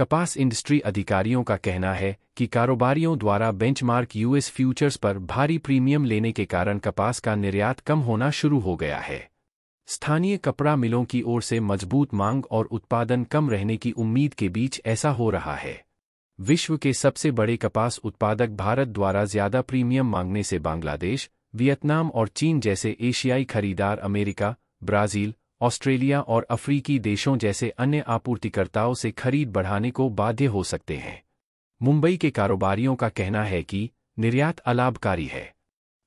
कपास इंडस्ट्री अधिकारियों का कहना है कि कारोबारियों द्वारा बेंचमार्क यूएस फ्यूचर्स पर भारी प्रीमियम लेने के कारण कपास का निर्यात कम होना शुरू हो गया है स्थानीय कपड़ा मिलों की ओर से मजबूत मांग और उत्पादन कम रहने की उम्मीद के बीच ऐसा हो रहा है विश्व के सबसे बड़े कपास उत्पादक भारत द्वारा ज्यादा प्रीमियम मांगने से बांग्लादेश वियतनाम और चीन जैसे एशियाई खरीदार अमेरिका ब्राजील ऑस्ट्रेलिया और अफ्रीकी देशों जैसे अन्य आपूर्तिकर्ताओं से खरीद बढ़ाने को बाध्य हो सकते हैं मुंबई के कारोबारियों का कहना है कि निर्यात अलाभकारी है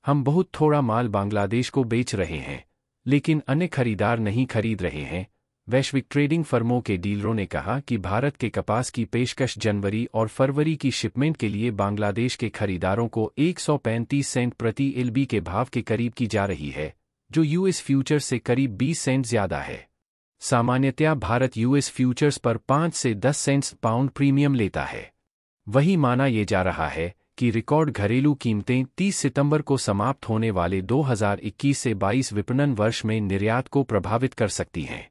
हम बहुत थोड़ा माल बांग्लादेश को बेच रहे हैं लेकिन अन्य खरीदार नहीं खरीद रहे हैं वैश्विक ट्रेडिंग फर्मों के डीलरों ने कहा कि भारत के कपास की पेशकश जनवरी और फरवरी की शिपमेंट के लिए बांग्लादेश के खरीदारों को 135 सेंट प्रति एलबी के भाव के करीब की जा रही है जो यूएस फ्यूचर से करीब 20 सेंट ज्यादा है सामान्यतया भारत यूएस फ्यूचर्स पर 5 से 10 सेंट्स पाउंड प्रीमियम लेता है वही माना यह जा रहा है कि रिकॉर्ड घरेलू कीमतें 30 सितंबर को समाप्त होने वाले 2021 से 22 विपणन वर्ष में निर्यात को प्रभावित कर सकती हैं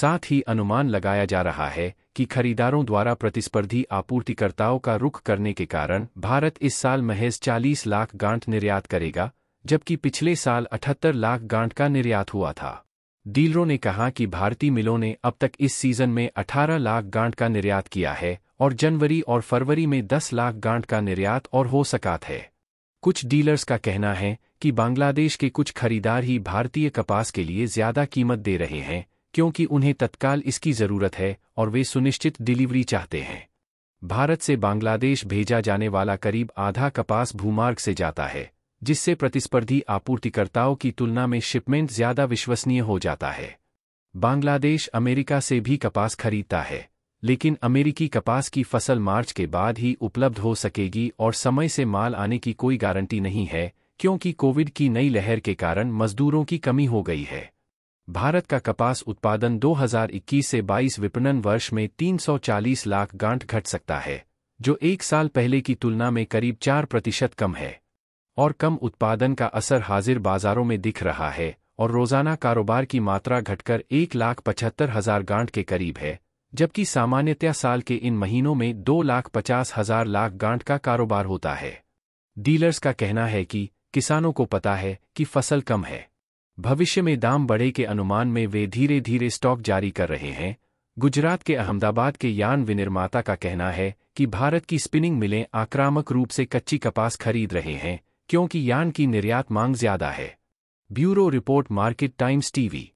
साथ ही अनुमान लगाया जा रहा है कि खरीदारों द्वारा प्रतिस्पर्धी आपूर्तिकर्ताओं का रुख करने के कारण भारत इस साल महज 40 लाख गांठ निर्यात करेगा जबकि पिछले साल 78 लाख गांठ का निर्यात हुआ था डीलरों ने कहा कि भारतीय मिलों ने अब तक इस सीजन में 18 लाख गांठ का निर्यात किया है और जनवरी और फरवरी में 10 लाख गांठ का निर्यात और हो सका है कुछ डीलर्स का कहना है कि बांग्लादेश के कुछ खरीदार ही भारतीय कपास के लिए ज्यादा कीमत दे रहे हैं क्योंकि उन्हें तत्काल इसकी जरूरत है और वे सुनिश्चित डिलीवरी चाहते हैं भारत से बांग्लादेश भेजा जाने वाला करीब आधा कपास भूमार्ग से जाता है जिससे प्रतिस्पर्धी आपूर्तिकर्ताओं की तुलना में शिपमेंट ज्यादा विश्वसनीय हो जाता है बांग्लादेश अमेरिका से भी कपास खरीदता है लेकिन अमेरिकी कपास की फसल मार्च के बाद ही उपलब्ध हो सकेगी और समय से माल आने की कोई गारंटी नहीं है क्योंकि कोविड की नई लहर के कारण मजदूरों की कमी हो गई है भारत का कपास उत्पादन 2021 से 22 विपणन वर्ष में 340 लाख गांठ घट सकता है जो एक साल पहले की तुलना में करीब चार प्रतिशत कम है और कम उत्पादन का असर हाजिर बाजारों में दिख रहा है और रोजाना कारोबार की मात्रा घटकर एक लाख पचहत्तर हजार गांठ के करीब है जबकि सामान्यतया साल के इन महीनों में दो लाख पचास हजार लाख गांठ का कारोबार होता है डीलर्स का कहना है कि किसानों को पता है कि फसल कम है भविष्य में दाम बढ़े के अनुमान में वे धीरे धीरे स्टॉक जारी कर रहे हैं गुजरात के अहमदाबाद के यान विनिर्माता का कहना है कि भारत की स्पिनिंग मिलें आक्रामक रूप से कच्ची कपास खरीद रहे हैं क्योंकि यान की निर्यात मांग ज्यादा है bureau report market Times TV